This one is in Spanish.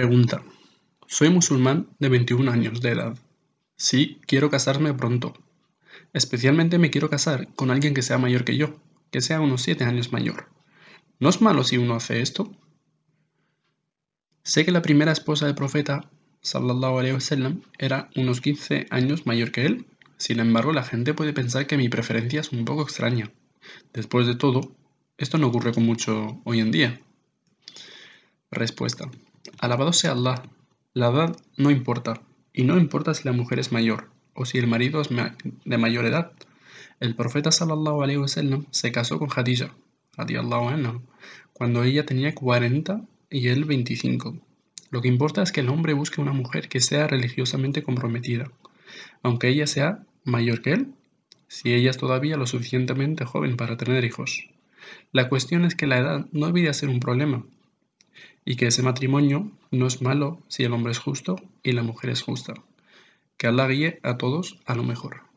Pregunta. Soy musulmán de 21 años de edad. Sí, quiero casarme pronto. Especialmente me quiero casar con alguien que sea mayor que yo, que sea unos 7 años mayor. ¿No es malo si uno hace esto? Sé que la primera esposa del profeta, sallallahu wa era unos 15 años mayor que él. Sin embargo, la gente puede pensar que mi preferencia es un poco extraña. Después de todo, esto no ocurre con mucho hoy en día. Respuesta. Alabado sea Allah, la edad no importa, y no importa si la mujer es mayor o si el marido es de mayor edad. El profeta sallallahu alaihi wasallam se casó con Khadija, anha, cuando ella tenía 40 y él 25. Lo que importa es que el hombre busque una mujer que sea religiosamente comprometida, aunque ella sea mayor que él, si ella es todavía lo suficientemente joven para tener hijos. La cuestión es que la edad no debe ser un problema, y que ese matrimonio no es malo si el hombre es justo y la mujer es justa. Que Allah guíe a todos a lo mejor.